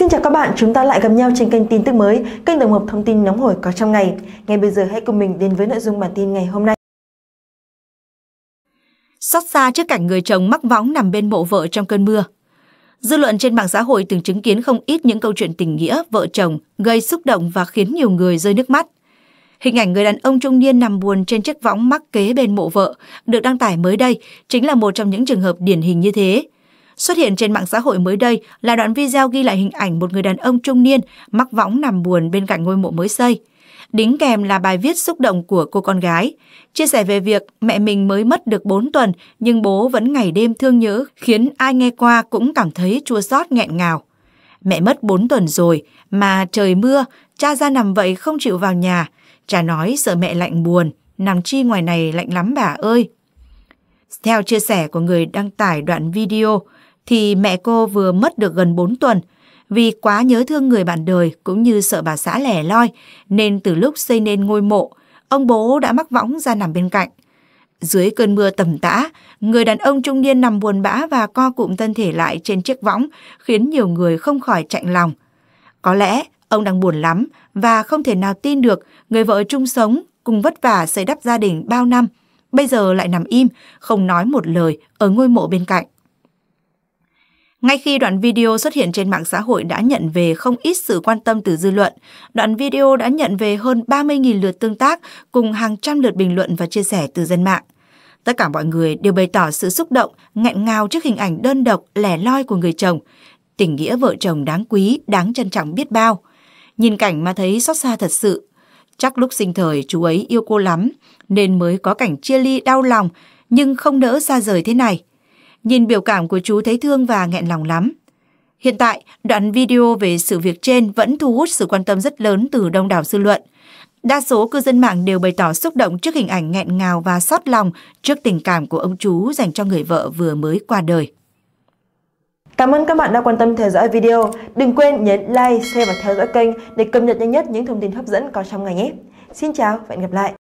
Xin chào các bạn, chúng ta lại gặp nhau trên kênh tin tức mới, kênh tổng hợp thông tin nóng hổi có trong ngày. Ngay bây giờ hãy cùng mình đến với nội dung bản tin ngày hôm nay. Xót xa trước cảnh người chồng mắc võng nằm bên mộ vợ trong cơn mưa. Dư luận trên mạng xã hội từng chứng kiến không ít những câu chuyện tình nghĩa vợ chồng gây xúc động và khiến nhiều người rơi nước mắt. Hình ảnh người đàn ông trung niên nằm buồn trên chiếc võng mắc kế bên mộ vợ được đăng tải mới đây chính là một trong những trường hợp điển hình như thế. Xuất hiện trên mạng xã hội mới đây là đoạn video ghi lại hình ảnh một người đàn ông trung niên mắc võng nằm buồn bên cạnh ngôi mộ mới xây. Đính kèm là bài viết xúc động của cô con gái, chia sẻ về việc mẹ mình mới mất được 4 tuần nhưng bố vẫn ngày đêm thương nhớ, khiến ai nghe qua cũng cảm thấy chua xót nghẹn ngào. Mẹ mất 4 tuần rồi mà trời mưa, cha ra nằm vậy không chịu vào nhà. Cha nói sợ mẹ lạnh buồn, nằm chi ngoài này lạnh lắm bà ơi. Theo chia sẻ của người đăng tải đoạn video, thì mẹ cô vừa mất được gần 4 tuần. Vì quá nhớ thương người bạn đời cũng như sợ bà xã lẻ loi nên từ lúc xây nên ngôi mộ, ông bố đã mắc võng ra nằm bên cạnh. Dưới cơn mưa tầm tã, người đàn ông trung niên nằm buồn bã và co cụm thân thể lại trên chiếc võng khiến nhiều người không khỏi chạnh lòng. Có lẽ ông đang buồn lắm và không thể nào tin được người vợ chung sống cùng vất vả xây đắp gia đình bao năm. Bây giờ lại nằm im, không nói một lời ở ngôi mộ bên cạnh. Ngay khi đoạn video xuất hiện trên mạng xã hội đã nhận về không ít sự quan tâm từ dư luận, đoạn video đã nhận về hơn 30.000 lượt tương tác cùng hàng trăm lượt bình luận và chia sẻ từ dân mạng. Tất cả mọi người đều bày tỏ sự xúc động, nghẹn ngào trước hình ảnh đơn độc, lẻ loi của người chồng. Tình nghĩa vợ chồng đáng quý, đáng trân trọng biết bao. Nhìn cảnh mà thấy xót xa thật sự. Chắc lúc sinh thời chú ấy yêu cô lắm, nên mới có cảnh chia ly đau lòng, nhưng không nỡ xa rời thế này. Nhìn biểu cảm của chú thấy thương và nghẹn lòng lắm. Hiện tại, đoạn video về sự việc trên vẫn thu hút sự quan tâm rất lớn từ đông đảo dư luận. Đa số cư dân mạng đều bày tỏ xúc động trước hình ảnh nghẹn ngào và xót lòng trước tình cảm của ông chú dành cho người vợ vừa mới qua đời. Cảm ơn các bạn đã quan tâm theo dõi video. Đừng quên nhấn like, share và theo dõi kênh để cập nhật nhanh nhất những thông tin hấp dẫn có trong ngày nhé. Xin chào và hẹn gặp lại!